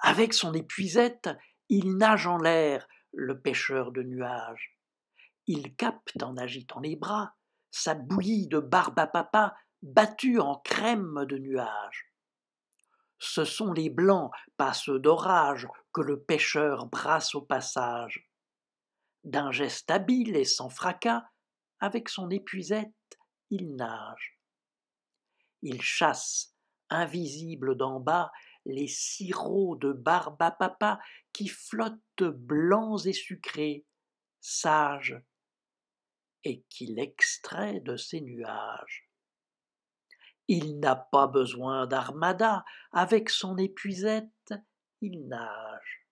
Avec son épuisette, il nage en l'air, le pêcheur de nuages. Il capte en agitant les bras sa bouillie de barbe à papa battue en crème de nuages. Ce sont les blancs, pas d'orage, que le pêcheur brasse au passage. D'un geste habile et sans fracas, avec son épuisette, il nage. Il chasse, invisible d'en bas, les sirops de papa qui flottent blancs et sucrés, sages, et qu'il extrait de ses nuages. Il n'a pas besoin d'armada, avec son épuisette, il nage.